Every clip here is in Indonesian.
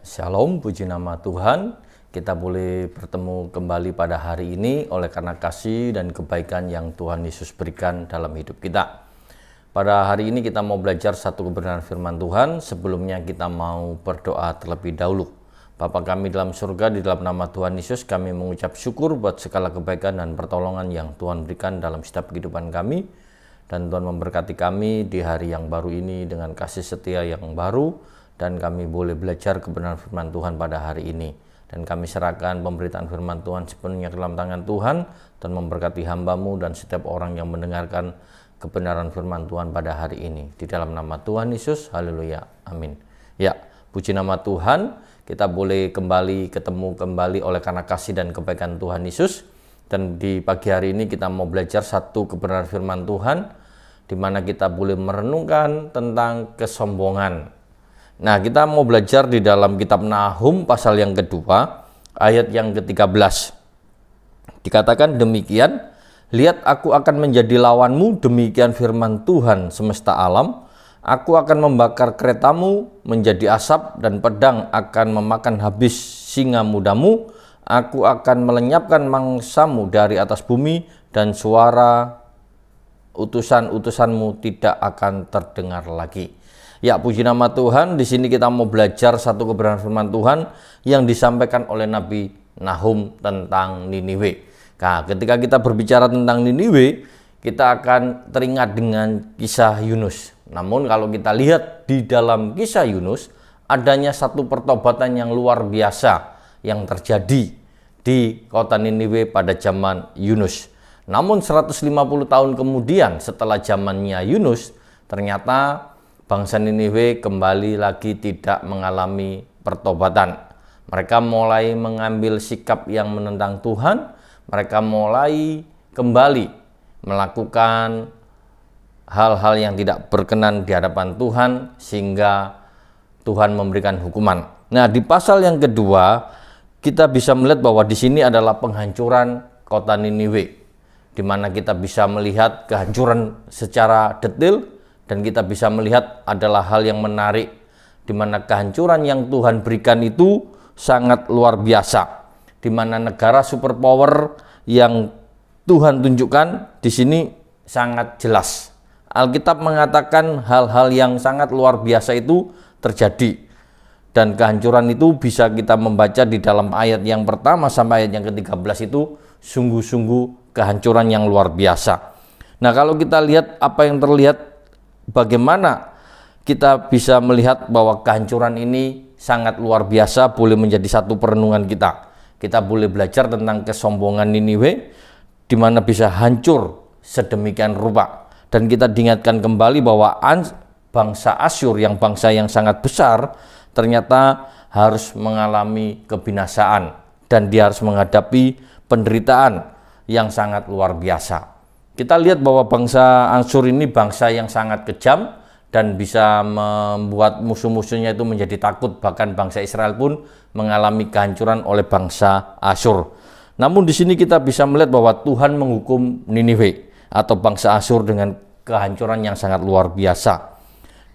Shalom, puji nama Tuhan. Kita boleh bertemu kembali pada hari ini oleh karena kasih dan kebaikan yang Tuhan Yesus berikan dalam hidup kita. Pada hari ini kita mau belajar satu kebenaran firman Tuhan. Sebelumnya kita mau berdoa terlebih dahulu. Bapa kami dalam surga di dalam nama Tuhan Yesus kami mengucap syukur buat segala kebaikan dan pertolongan yang Tuhan berikan dalam setiap kehidupan kami. Dan Tuhan memberkati kami di hari yang baru ini dengan kasih setia yang baru dan kami boleh belajar kebenaran firman Tuhan pada hari ini. Dan kami serahkan pemberitaan firman Tuhan sepenuhnya ke dalam tangan Tuhan dan memberkati hambamu dan setiap orang yang mendengarkan kebenaran firman Tuhan pada hari ini. Di dalam nama Tuhan Yesus, haleluya, amin. Ya, puji nama Tuhan, kita boleh kembali ketemu kembali oleh karena kasih dan kebaikan Tuhan Yesus. Dan di pagi hari ini kita mau belajar satu kebenaran firman Tuhan, di mana kita boleh merenungkan tentang kesombongan Nah, kita mau belajar di dalam kitab Nahum pasal yang kedua, ayat yang ke-13. Dikatakan demikian, lihat aku akan menjadi lawanmu, demikian firman Tuhan semesta alam, aku akan membakar keretamu menjadi asap dan pedang akan memakan habis singa mudamu, aku akan melenyapkan mangsamu dari atas bumi dan suara utusan-utusanmu tidak akan terdengar lagi. Ya, puji nama Tuhan. Di sini kita mau belajar satu kebenaran firman Tuhan yang disampaikan oleh Nabi Nahum tentang Niniwe. Nah, ketika kita berbicara tentang Niniwe, kita akan teringat dengan kisah Yunus. Namun kalau kita lihat di dalam kisah Yunus, adanya satu pertobatan yang luar biasa yang terjadi di kota Niniwe pada zaman Yunus. Namun 150 tahun kemudian setelah zamannya Yunus, ternyata bangsa Niniwe kembali lagi tidak mengalami pertobatan. Mereka mulai mengambil sikap yang menentang Tuhan, mereka mulai kembali melakukan hal-hal yang tidak berkenan di hadapan Tuhan sehingga Tuhan memberikan hukuman. Nah, di pasal yang kedua kita bisa melihat bahwa di sini adalah penghancuran kota Niniwe di mana kita bisa melihat kehancuran secara detail dan kita bisa melihat adalah hal yang menarik di mana kehancuran yang Tuhan berikan itu sangat luar biasa di mana negara superpower yang Tuhan tunjukkan di sini sangat jelas. Alkitab mengatakan hal-hal yang sangat luar biasa itu terjadi dan kehancuran itu bisa kita membaca di dalam ayat yang pertama sampai ayat yang ke-13 itu sungguh-sungguh kehancuran yang luar biasa. Nah, kalau kita lihat apa yang terlihat bagaimana kita bisa melihat bahwa kehancuran ini sangat luar biasa boleh menjadi satu perenungan kita kita boleh belajar tentang kesombongan Niniwe di mana bisa hancur sedemikian rupa dan kita diingatkan kembali bahwa bangsa Asyur yang bangsa yang sangat besar ternyata harus mengalami kebinasaan dan dia harus menghadapi penderitaan yang sangat luar biasa kita lihat bahwa bangsa Ansur ini bangsa yang sangat kejam dan bisa membuat musuh-musuhnya itu menjadi takut bahkan bangsa Israel pun mengalami kehancuran oleh bangsa Asur. Namun di sini kita bisa melihat bahwa Tuhan menghukum Niniwe atau bangsa Asur dengan kehancuran yang sangat luar biasa.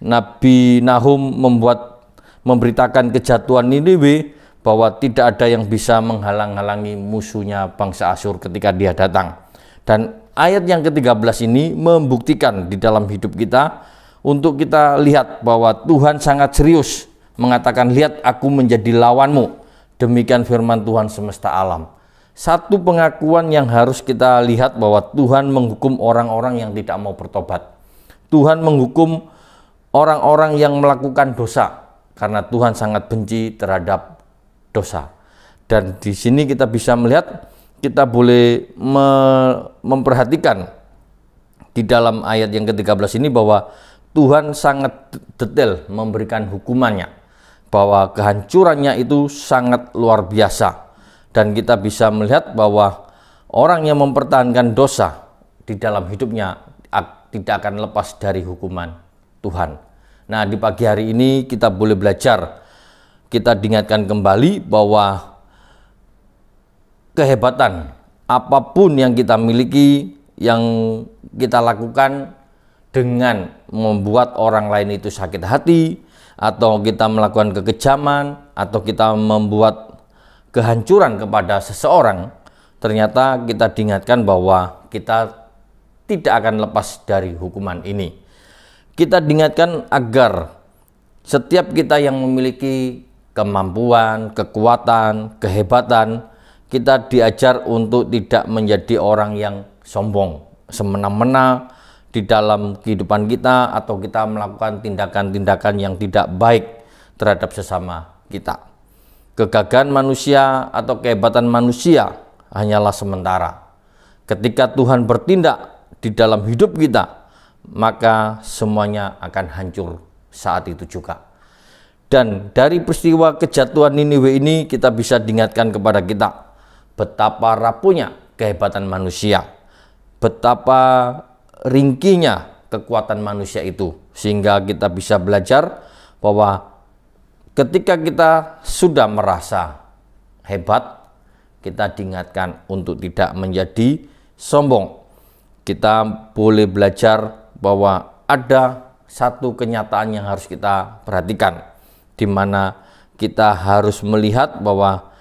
Nabi Nahum membuat memberitakan kejatuhan Niniwe bahwa tidak ada yang bisa menghalang-halangi musuhnya bangsa Asur ketika dia datang. Dan Ayat yang ke-13 ini membuktikan di dalam hidup kita untuk kita lihat bahwa Tuhan sangat serius mengatakan lihat aku menjadi lawanmu. Demikian firman Tuhan semesta alam. Satu pengakuan yang harus kita lihat bahwa Tuhan menghukum orang-orang yang tidak mau bertobat. Tuhan menghukum orang-orang yang melakukan dosa karena Tuhan sangat benci terhadap dosa. Dan di sini kita bisa melihat kita boleh me memperhatikan di dalam ayat yang ke-13 ini bahwa Tuhan sangat detail memberikan hukumannya bahwa kehancurannya itu sangat luar biasa dan kita bisa melihat bahwa orang yang mempertahankan dosa di dalam hidupnya tidak akan lepas dari hukuman Tuhan. Nah, di pagi hari ini kita boleh belajar kita diingatkan kembali bahwa kehebatan apapun yang kita miliki, yang kita lakukan dengan membuat orang lain itu sakit hati, atau kita melakukan kekejaman, atau kita membuat kehancuran kepada seseorang, ternyata kita diingatkan bahwa kita tidak akan lepas dari hukuman ini. Kita diingatkan agar setiap kita yang memiliki kemampuan, kekuatan, kehebatan, kita diajar untuk tidak menjadi orang yang sombong, semena-mena di dalam kehidupan kita atau kita melakukan tindakan-tindakan yang tidak baik terhadap sesama kita. Kegagahan manusia atau kehebatan manusia hanyalah sementara. Ketika Tuhan bertindak di dalam hidup kita, maka semuanya akan hancur saat itu juga. Dan dari peristiwa kejatuhan Niniwe ini kita bisa diingatkan kepada kita betapa rapuhnya kehebatan manusia, betapa ringkinya kekuatan manusia itu, sehingga kita bisa belajar bahwa ketika kita sudah merasa hebat, kita diingatkan untuk tidak menjadi sombong. Kita boleh belajar bahwa ada satu kenyataan yang harus kita perhatikan, di mana kita harus melihat bahwa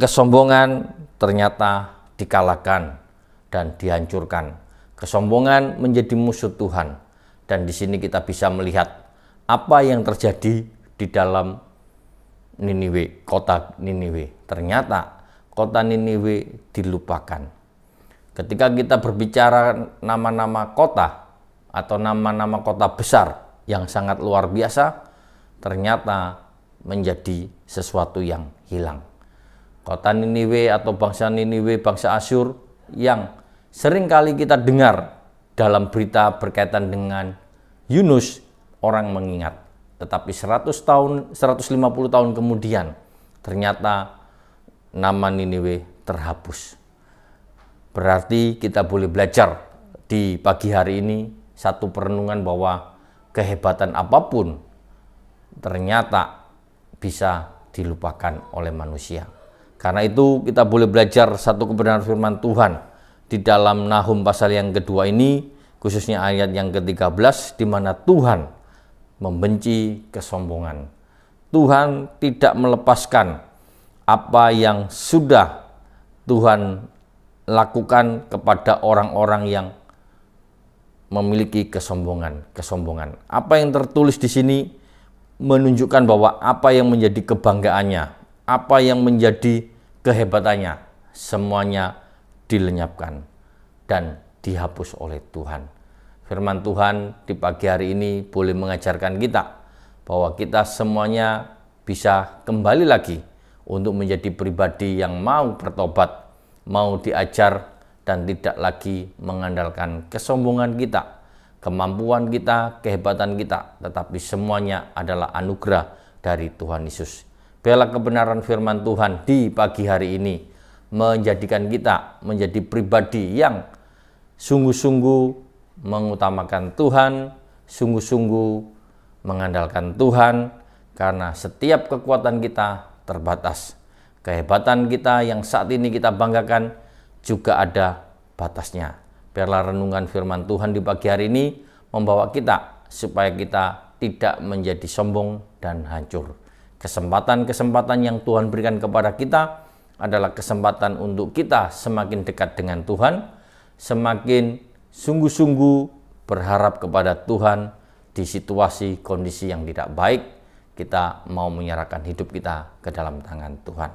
Kesombongan ternyata dikalahkan dan dihancurkan. Kesombongan menjadi musuh Tuhan. Dan di sini kita bisa melihat apa yang terjadi di dalam Niniwe, kota Niniwe. Ternyata kota Niniwe dilupakan. Ketika kita berbicara nama-nama kota atau nama-nama kota besar yang sangat luar biasa, ternyata menjadi sesuatu yang hilang kota Niniwe atau bangsa Niniwe, bangsa Asyur yang sering kali kita dengar dalam berita berkaitan dengan Yunus, orang mengingat. Tetapi 100 tahun, 150 tahun kemudian, ternyata nama Niniwe terhapus. Berarti kita boleh belajar di pagi hari ini satu perenungan bahwa kehebatan apapun ternyata bisa dilupakan oleh manusia. Karena itu kita boleh belajar satu kebenaran firman Tuhan di dalam Nahum pasal yang kedua ini, khususnya ayat yang ke-13 di mana Tuhan membenci kesombongan. Tuhan tidak melepaskan apa yang sudah Tuhan lakukan kepada orang-orang yang memiliki kesombongan, kesombongan. Apa yang tertulis di sini menunjukkan bahwa apa yang menjadi kebanggaannya, apa yang menjadi kehebatannya semuanya dilenyapkan dan dihapus oleh Tuhan. Firman Tuhan di pagi hari ini boleh mengajarkan kita bahwa kita semuanya bisa kembali lagi untuk menjadi pribadi yang mau bertobat, mau diajar dan tidak lagi mengandalkan kesombongan kita, kemampuan kita, kehebatan kita, tetapi semuanya adalah anugerah dari Tuhan Yesus Bela kebenaran firman Tuhan di pagi hari ini menjadikan kita menjadi pribadi yang sungguh-sungguh mengutamakan Tuhan, sungguh-sungguh mengandalkan Tuhan, karena setiap kekuatan kita terbatas. Kehebatan kita yang saat ini kita banggakan juga ada batasnya. Biarlah renungan firman Tuhan di pagi hari ini membawa kita supaya kita tidak menjadi sombong dan hancur. Kesempatan-kesempatan yang Tuhan berikan kepada kita adalah kesempatan untuk kita semakin dekat dengan Tuhan, semakin sungguh-sungguh berharap kepada Tuhan di situasi kondisi yang tidak baik, kita mau menyerahkan hidup kita ke dalam tangan Tuhan.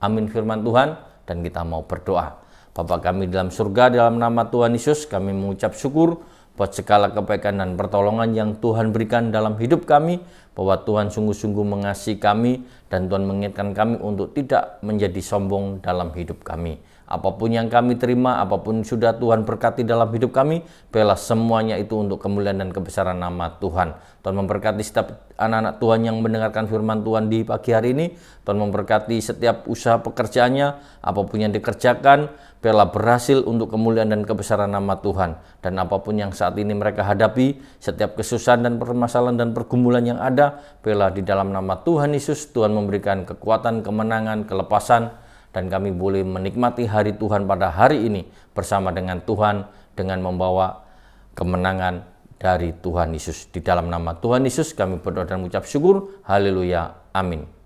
Amin firman Tuhan dan kita mau berdoa. Bapak kami dalam surga dalam nama Tuhan Yesus kami mengucap syukur buat segala kebaikan dan pertolongan yang Tuhan berikan dalam hidup kami, bahwa Tuhan sungguh-sungguh mengasihi kami dan Tuhan mengingatkan kami untuk tidak menjadi sombong dalam hidup kami. Apapun yang kami terima, apapun sudah Tuhan berkati dalam hidup kami, biarlah semuanya itu untuk kemuliaan dan kebesaran nama Tuhan. Tuhan memberkati setiap anak-anak Tuhan yang mendengarkan firman Tuhan di pagi hari ini. Tuhan memberkati setiap usaha pekerjaannya, apapun yang dikerjakan, biarlah berhasil untuk kemuliaan dan kebesaran nama Tuhan. Dan apapun yang saat ini mereka hadapi, setiap kesusahan dan permasalahan dan pergumulan yang ada, biarlah di dalam nama Tuhan Yesus, Tuhan memberikan kekuatan, kemenangan, kelepasan, dan kami boleh menikmati hari Tuhan pada hari ini bersama dengan Tuhan dengan membawa kemenangan dari Tuhan Yesus. Di dalam nama Tuhan Yesus kami berdoa dan mengucap syukur. Haleluya. Amin.